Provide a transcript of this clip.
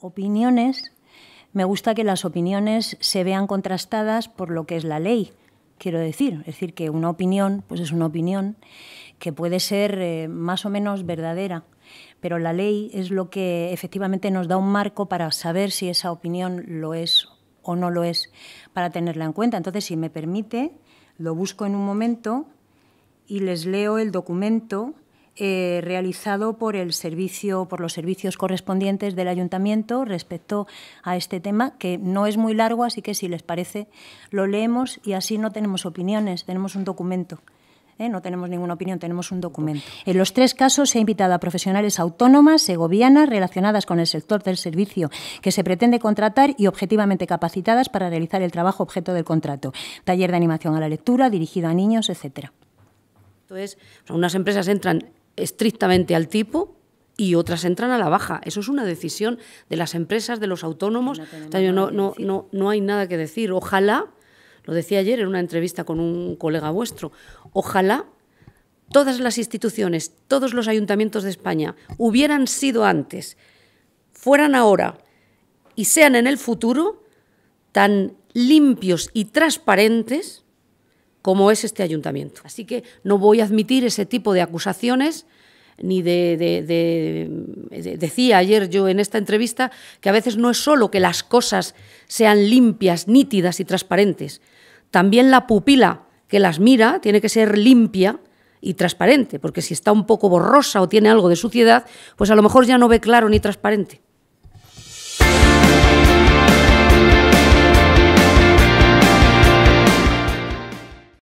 Opiniones. Me gusta que las opiniones se vean contrastadas por lo que es la ley. Quiero decir, es decir, que una opinión, pues es una opinión que puede ser eh, más o menos verdadera, pero la ley es lo que efectivamente nos da un marco para saber si esa opinión lo es o no lo es, para tenerla en cuenta. Entonces, si me permite, lo busco en un momento y les leo el documento eh, realizado por el servicio, por los servicios correspondientes del ayuntamiento respecto a este tema, que no es muy largo, así que si les parece lo leemos y así no tenemos opiniones, tenemos un documento. ¿eh? no tenemos ninguna opinión, tenemos un documento. En los tres casos se ha invitado a profesionales autónomas, segovianas, relacionadas con el sector del servicio que se pretende contratar y objetivamente capacitadas para realizar el trabajo objeto del contrato. Taller de animación a la lectura, dirigido a niños, etcétera. Entonces, unas empresas entran estrictamente al tipo y otras entran a la baja. Eso es una decisión de las empresas, de los autónomos. No, no, no, no, no hay nada que decir. Ojalá, lo decía ayer en una entrevista con un colega vuestro, ojalá todas las instituciones, todos los ayuntamientos de España hubieran sido antes, fueran ahora y sean en el futuro tan limpios y transparentes como es este ayuntamiento. Así que no voy a admitir ese tipo de acusaciones ni de, Decía ayer yo en esta entrevista que a veces no es solo que las cosas sean limpias, nítidas y transparentes. También la pupila que las mira tiene que ser limpia y transparente, porque si está un poco borrosa o tiene algo de suciedad, pues a lo mejor ya no ve claro ni transparente.